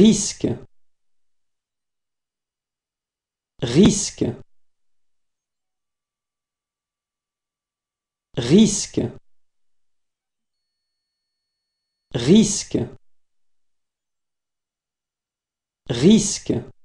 Risque risque risque risque risque